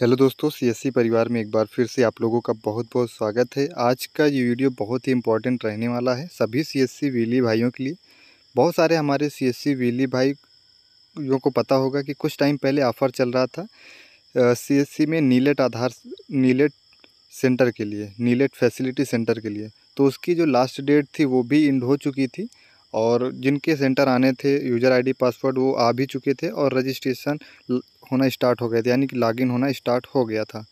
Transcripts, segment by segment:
hello दोस्तों CSC परिवार में एक बार फिर से आप लोगों का बहुत बहुत स्वागत है आज का ये वीडियो बहुत ही इंपॉर्टेंट रहने वाला है सभी सीएससी वीली भाइयों के लिए बहुत सारे हमारे सीएससी वीली भाइयों को पता होगा कि कुछ टाइम पहले ऑफ़र चल रहा था सीएससी में नीलेट आधार नीलेट सेंटर के लिए नीलेट फैसिलिटी सेंटर के लिए तो उसकी जो लास्ट डेट थी वो भी इंड हो चुकी थी और जिनके सेंटर आने थे यूज़र आईडी पासवर्ड वो आ भी चुके थे और रजिस्ट्रेशन होना स्टार्ट हो गए थे यानी कि लॉगिन होना स्टार्ट हो गया था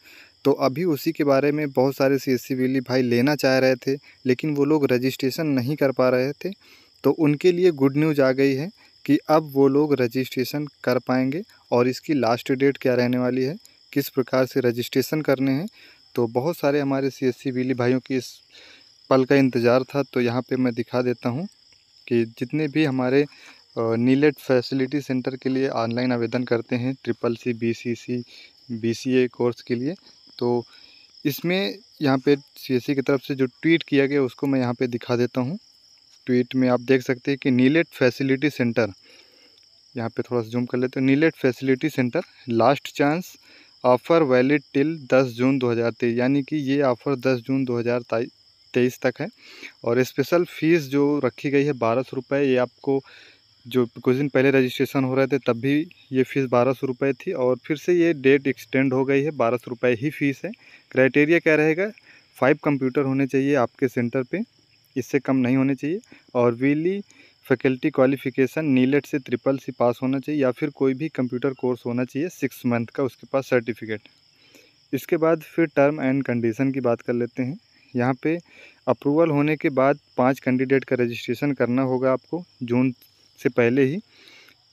तो अभी उसी के बारे में बहुत सारे सी एस भाई लेना चाह रहे थे लेकिन वो लोग रजिस्ट्रेशन नहीं कर पा रहे थे तो उनके लिए गुड न्यूज़ आ गई है कि अब वो लोग रजिस्ट्रेशन कर पाएंगे और इसकी लास्ट डेट क्या रहने वाली है किस प्रकार से रजिस्ट्रेशन करने हैं तो बहुत सारे हमारे सी एस भाइयों की इस पल का इंतज़ार था तो यहाँ पर मैं दिखा देता हूँ कि जितने भी हमारे नीलेट फैसिलिटी सेंटर के लिए ऑनलाइन आवेदन करते हैं triple C B C C B C A course के लिए तो इसमें यहाँ पे सी की तरफ से जो ट्वीट किया गया उसको मैं यहाँ पे दिखा देता हूँ ट्वीट में आप देख सकते हैं कि नीलेट फैसिलिटी सेंटर यहाँ पे थोड़ा सा जूम कर लेते हैं NIELIT facility centre last chance offer valid till दस जून दो यानी कि ये ऑफ़र दस जून दो तेईस तक है और स्पेशल फ़ीस जो रखी गई है बारह सौ रुपये ये आपको जो कुछ दिन पहले रजिस्ट्रेशन हो रहे थे तब भी ये फ़ीस बारह सौ रुपये थी और फिर से ये डेट एक्सटेंड हो गई है बारह सौ रुपये ही फ़ीस है क्राइटेरिया क्या रहेगा फाइव कंप्यूटर होने चाहिए आपके सेंटर पे इससे कम नहीं होने चाहिए और वीली फैकल्टी क्वालिफिकेशन नीलेट से ट्रिपल सी पास होना चाहिए या फिर कोई भी कंप्यूटर कोर्स होना चाहिए सिक्स मंथ का उसके पास सर्टिफिकेट इसके बाद फिर टर्म एंड कंडीशन की बात कर लेते हैं यहाँ पे अप्रूवल होने के बाद पांच कैंडिडेट का रजिस्ट्रेशन करना होगा आपको जून से पहले ही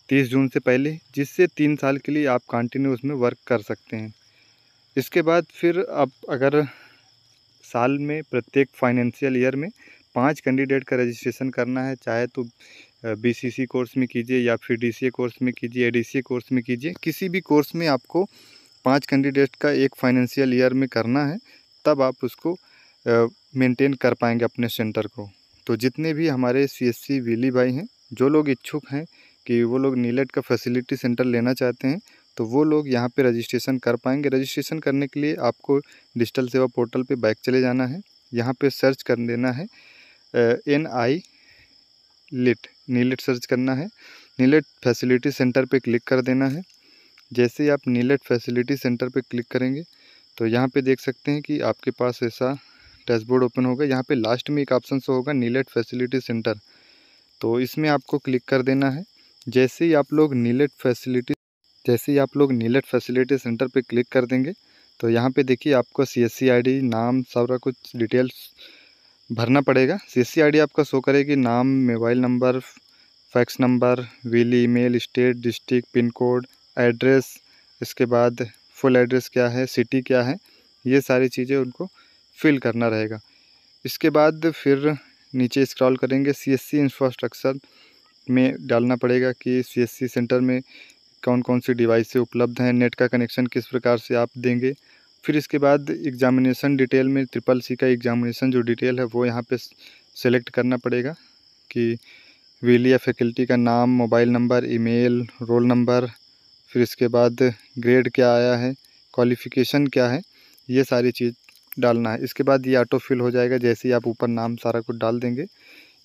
तीस जून से पहले जिससे तीन साल के लिए आप कंटिन्यू उसमें वर्क कर सकते हैं इसके बाद फिर आप अगर साल में प्रत्येक फाइनेंशियल ईयर में पांच कैंडिडेट का रजिस्ट्रेशन करना है चाहे तो बीसीसी कोर्स में कीजिए या फिर डीसीए कोर्स में कीजिए एडीसीए कोर्स में कीजिए किसी भी कोर्स में आपको पांच कैंडिडेट का एक फाइनेंशियल ईयर में करना है तब आप उसको मेंटेन कर पाएंगे अपने सेंटर को तो जितने भी हमारे सी एस सी भाई हैं जो लोग इच्छुक हैं कि वो लोग नीलेट का फैसिलिटी सेंटर लेना चाहते हैं तो वो लोग यहाँ पे रजिस्ट्रेशन कर पाएंगे रजिस्ट्रेशन करने के लिए आपको डिजिटल सेवा पोर्टल पे बाइक चले जाना है यहाँ पे सर्च कर देना है N I LIT NIELIT search करना है नीलेट फैसिलिटी सेंटर पे क्लिक कर देना है जैसे ही आप नीलेट फैसिलिटी सेंटर पे क्लिक करेंगे तो यहाँ पे देख सकते हैं कि आपके पास ऐसा डैशबोर्ड ओपन होगा यहाँ पे लास्ट में एक ऑप्शन होगा नीलेट फैसिलिटी सेंटर तो इसमें आपको क्लिक कर देना है जैसे ही आप लोग नीलेट फैसिलिटी जैसे ही आप लोग नीलेट फैसिलिटी सेंटर पे क्लिक कर देंगे तो यहाँ पे देखिए आपको सी एस नाम सारा कुछ डिटेल्स भरना पड़ेगा सी एस आपका शो करेगी नाम mobile number fax number wheel email state district pin code address इसके बाद फुल एड्रेस क्या है सिटी क्या है ये सारी चीज़ें उनको फिल करना रहेगा इसके बाद फिर नीचे स्क्रॉल करेंगे सीएससी इंफ्रास्ट्रक्चर में डालना पड़ेगा कि सीएससी सेंटर में कौन कौन सी डिवाइसें उपलब्ध हैं नेट का कनेक्शन किस प्रकार से आप देंगे फिर इसके बाद एग्ज़ामिनेशन डिटेल में ट्रिपल सी का एग्ज़ामिनेशन जो डिटेल है वो यहाँ पे सेलेक्ट करना पड़ेगा कि विल या फैकल्टी का नाम mobile number email roll number फिर इसके बाद ग्रेड क्या आया है क्वालिफ़िकेशन क्या है ये सारी चीज़ डालना है इसके बाद ये ऑटो फिल हो जाएगा जैसे ही आप ऊपर नाम सारा कुछ डाल देंगे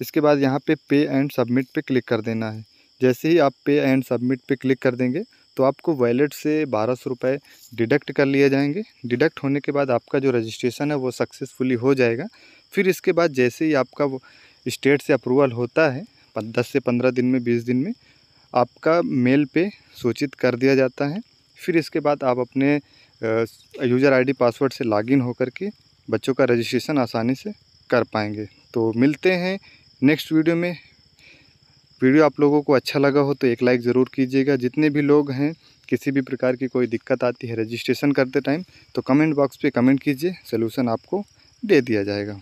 इसके बाद यहाँ पे पे एंड सबमिट पे क्लिक कर देना है जैसे ही आप पे एंड सबमिट पे क्लिक कर देंगे तो आपको वैलेट से बारह सौ रुपये डिडक्ट कर लिए जाएंगे डिडक्ट होने के बाद आपका जो रजिस्ट्रेशन है वो सक्सेसफुली हो जाएगा फिर इसके बाद जैसे ही आपका वो स्टेट से अप्रूवल होता है दस से पंद्रह दिन में बीस दिन में आपका मेल पे सूचित कर दिया जाता है फिर इसके बाद आप अपने यूज़र आईडी पासवर्ड से लॉगिन होकर के बच्चों का रजिस्ट्रेशन आसानी से कर पाएंगे तो मिलते हैं नेक्स्ट वीडियो में वीडियो आप लोगों को अच्छा लगा हो तो एक लाइक ज़रूर कीजिएगा जितने भी लोग हैं किसी भी प्रकार की कोई दिक्कत आती है रजिस्ट्रेशन करते टाइम तो कमेंट बॉक्स पे कमेंट कीजिए सोल्यूशन आपको दे दिया जाएगा